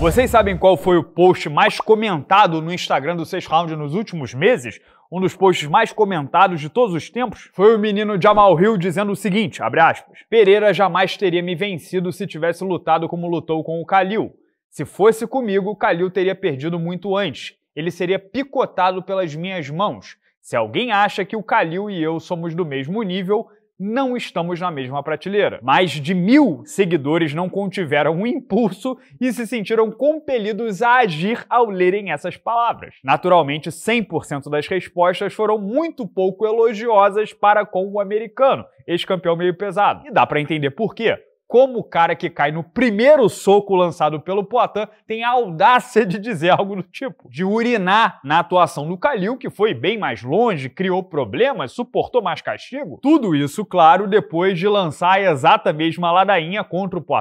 Vocês sabem qual foi o post mais comentado no Instagram do 6 Round nos últimos meses? Um dos posts mais comentados de todos os tempos foi o menino Jamal Hill dizendo o seguinte, aspas, Pereira jamais teria me vencido se tivesse lutado como lutou com o Kalil. Se fosse comigo, o Kalil teria perdido muito antes. Ele seria picotado pelas minhas mãos. Se alguém acha que o Kalil e eu somos do mesmo nível, não estamos na mesma prateleira. Mais de mil seguidores não contiveram um impulso e se sentiram compelidos a agir ao lerem essas palavras. Naturalmente, 100% das respostas foram muito pouco elogiosas para com o americano, ex-campeão meio pesado. E dá para entender por quê como o cara que cai no primeiro soco lançado pelo Poitin tem a audácia de dizer algo do tipo, de urinar na atuação do Kalil, que foi bem mais longe, criou problemas, suportou mais castigo. Tudo isso, claro, depois de lançar a exata mesma ladainha contra o Poitin,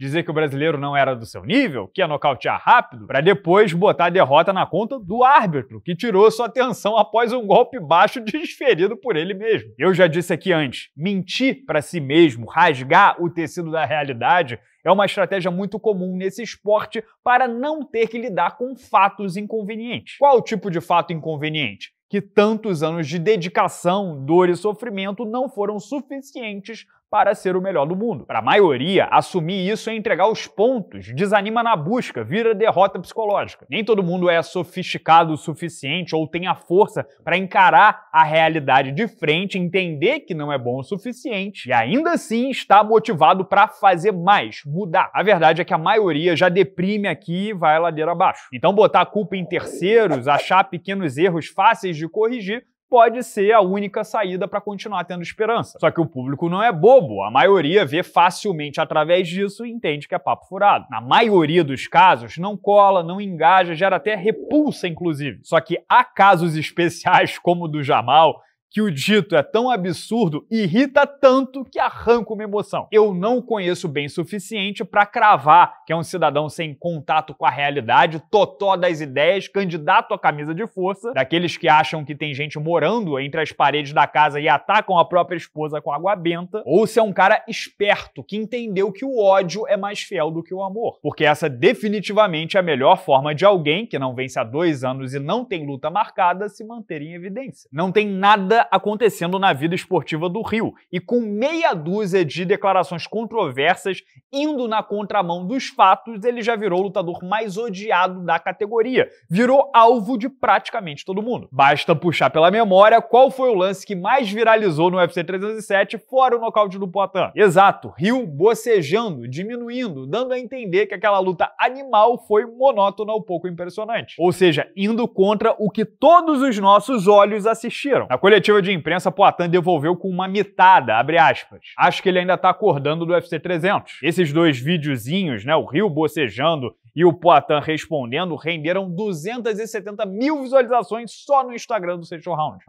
dizer que o brasileiro não era do seu nível, que ia nocautear rápido, para depois botar a derrota na conta do árbitro, que tirou sua atenção após um golpe baixo desferido por ele mesmo. Eu já disse aqui antes, mentir para si mesmo, rasgar o tecido da realidade é uma estratégia muito comum nesse esporte para não ter que lidar com fatos inconvenientes. Qual o tipo de fato inconveniente? Que tantos anos de dedicação, dor e sofrimento não foram suficientes para ser o melhor do mundo. Para a maioria, assumir isso é entregar os pontos, desanima na busca, vira derrota psicológica. Nem todo mundo é sofisticado o suficiente ou tem a força para encarar a realidade de frente, entender que não é bom o suficiente e ainda assim está motivado para fazer mais, mudar. A verdade é que a maioria já deprime aqui e vai ladeira abaixo. Então botar a culpa em terceiros, achar pequenos erros fáceis de corrigir, pode ser a única saída para continuar tendo esperança. Só que o público não é bobo, a maioria vê facilmente através disso e entende que é papo furado. Na maioria dos casos, não cola, não engaja, gera até repulsa, inclusive. Só que há casos especiais, como o do Jamal, que o dito é tão absurdo, irrita tanto que arranca uma emoção. Eu não conheço bem o suficiente para cravar que é um cidadão sem contato com a realidade, totó das ideias, candidato à camisa de força, daqueles que acham que tem gente morando entre as paredes da casa e atacam a própria esposa com água benta, ou se é um cara esperto que entendeu que o ódio é mais fiel do que o amor. Porque essa definitivamente é a melhor forma de alguém que não vence há dois anos e não tem luta marcada se manter em evidência. Não tem nada acontecendo na vida esportiva do Rio e com meia dúzia de declarações controversas indo na contramão dos fatos, ele já virou o lutador mais odiado da categoria, virou alvo de praticamente todo mundo. Basta puxar pela memória qual foi o lance que mais viralizou no UFC 307 fora o nocaute do Poitin. Exato, Rio bocejando, diminuindo, dando a entender que aquela luta animal foi monótona ou pouco impressionante. Ou seja, indo contra o que todos os nossos olhos assistiram. Na coletiva coletiva de imprensa, Poitin devolveu com uma mitada, abre aspas. Acho que ele ainda tá acordando do UFC 300. Esses dois videozinhos, né, o Rio bocejando e o Poitin respondendo renderam 270 mil visualizações só no Instagram do Seixo Round.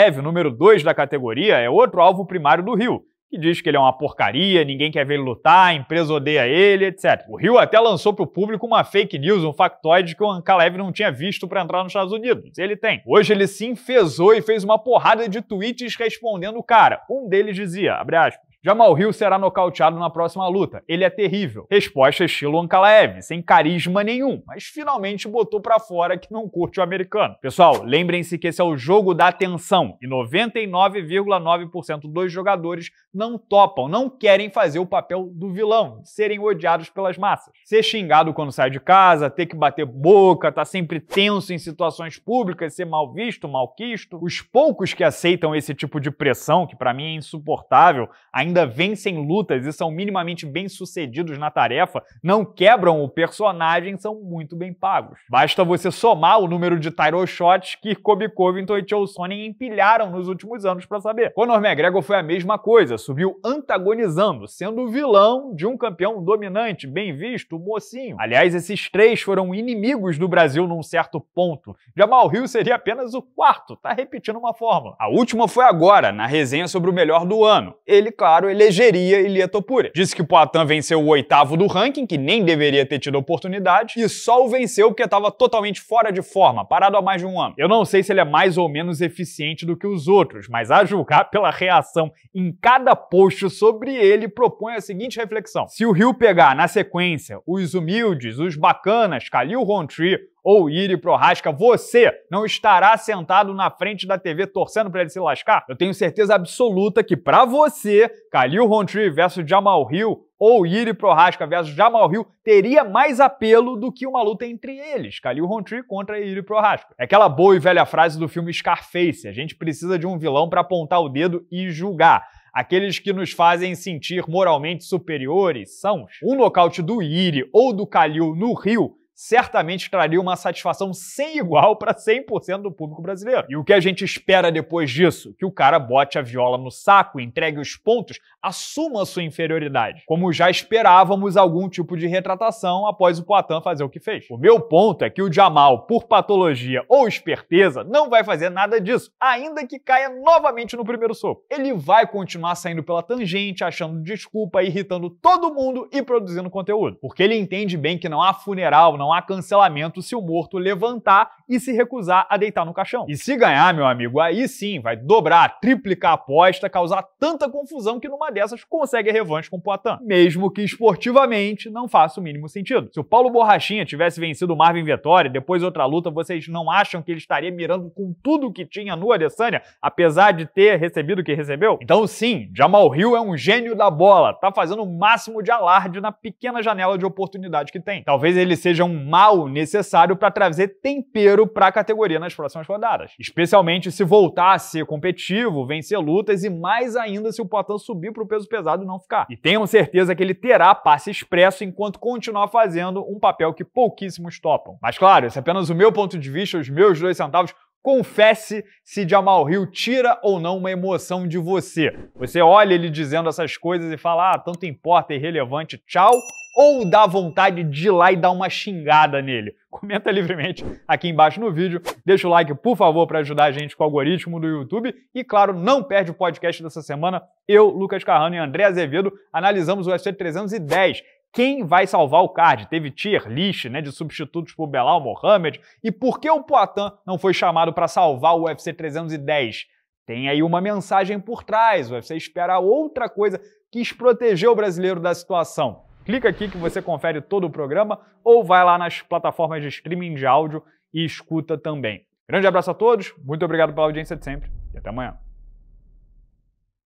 Ev, número 2 da categoria, é outro alvo primário do Rio que diz que ele é uma porcaria, ninguém quer ver ele lutar, a empresa odeia ele, etc. O Rio até lançou para o público uma fake news, um factoide que o Ankalev não tinha visto para entrar nos Estados Unidos. Ele tem. Hoje ele se enfesou e fez uma porrada de tweets respondendo o cara. Um deles dizia, abre aspas, Jamal Rio será nocauteado na próxima luta. Ele é terrível. Resposta estilo Ankalaev, sem carisma nenhum, mas finalmente botou para fora que não curte o americano. Pessoal, lembrem-se que esse é o jogo da atenção e 99,9% dos jogadores não topam, não querem fazer o papel do vilão, serem odiados pelas massas. Ser xingado quando sai de casa, ter que bater boca, tá sempre tenso em situações públicas, ser mal visto, mal quisto. Os poucos que aceitam esse tipo de pressão, que para mim é insuportável, ainda ainda vencem lutas e são minimamente bem-sucedidos na tarefa, não quebram o personagem, são muito bem pagos. Basta você somar o número de title shots que Kobe Covington e Chael Sonnen empilharam nos últimos anos para saber. Conor McGregor foi a mesma coisa, subiu antagonizando, sendo vilão de um campeão dominante, bem visto, mocinho. Aliás, esses três foram inimigos do Brasil num certo ponto. Jamal Hill seria apenas o quarto, tá repetindo uma fórmula. A última foi agora, na resenha sobre o melhor do ano. Ele, claro, elegeria Ilia Topuria. Disse que o Poitin venceu o oitavo do ranking, que nem deveria ter tido oportunidade, e só o venceu porque estava totalmente fora de forma, parado há mais de um ano. Eu não sei se ele é mais ou menos eficiente do que os outros, mas a julgar pela reação em cada post sobre ele, propõe a seguinte reflexão. Se o Rio pegar na sequência os humildes, os bacanas, Kalil Rontree, ou Iri Prorasca, você não estará sentado na frente da TV torcendo para ele se lascar? Eu tenho certeza absoluta que para você, Khalil Rontree versus Jamal Hill ou Iri Prorasca versus Jamal Hill teria mais apelo do que uma luta entre eles, Khalil Rontree contra Iri Prorasca. É aquela boa e velha frase do filme Scarface, a gente precisa de um vilão para apontar o dedo e julgar aqueles que nos fazem sentir moralmente superiores são um nocaute do Iri ou do Kalil no Rio certamente traria uma satisfação sem igual para 100% do público brasileiro. E o que a gente espera depois disso? Que o cara bote a viola no saco, entregue os pontos, assuma sua inferioridade. Como já esperávamos algum tipo de retratação após o Poitin fazer o que fez. O meu ponto é que o Jamal, por patologia ou esperteza, não vai fazer nada disso, ainda que caia novamente no primeiro soco. Ele vai continuar saindo pela tangente, achando desculpa, irritando todo mundo e produzindo conteúdo. Porque ele entende bem que não há funeral, não não há cancelamento se o morto levantar e se recusar a deitar no caixão. E se ganhar, meu amigo, aí sim vai dobrar, triplicar a aposta, causar tanta confusão que numa dessas consegue a revanche com o Poitin. Mesmo que esportivamente não faça o mínimo sentido. Se o Paulo Borrachinha tivesse vencido o Marvin Vettori, depois outra luta, vocês não acham que ele estaria mirando com tudo que tinha no Adesanya, apesar de ter recebido o que recebeu? Então sim, Jamal Hill é um gênio da bola, tá fazendo o máximo de alarde na pequena janela de oportunidade que tem. Talvez ele seja um um mal necessário para trazer tempero para a categoria nas próximas rodadas. Especialmente se voltar a ser competitivo, vencer lutas e mais ainda se o Poitin subir para o peso pesado e não ficar. E tenho certeza que ele terá passe expresso enquanto continuar fazendo um papel que pouquíssimos topam. Mas claro, esse é apenas o meu ponto de vista, os meus dois centavos. Confesse se Jamal Hill tira ou não uma emoção de você. Você olha ele dizendo essas coisas e fala: ah, tanto importa, é irrelevante, tchau ou dá vontade de ir lá e dar uma xingada nele? Comenta livremente aqui embaixo no vídeo, deixa o like, por favor, para ajudar a gente com o algoritmo do YouTube e, claro, não perde o podcast dessa semana. Eu, Lucas Carrano e André Azevedo analisamos o UFC 310. Quem vai salvar o card? Teve tier list né, de substitutos por Belal Mohamed. E por que o Poitin não foi chamado para salvar o UFC 310? Tem aí uma mensagem por trás. O UFC espera outra coisa que proteger o brasileiro da situação. Clica aqui que você confere todo o programa ou vai lá nas plataformas de streaming de áudio e escuta também. Grande abraço a todos, muito obrigado pela audiência de sempre e até amanhã.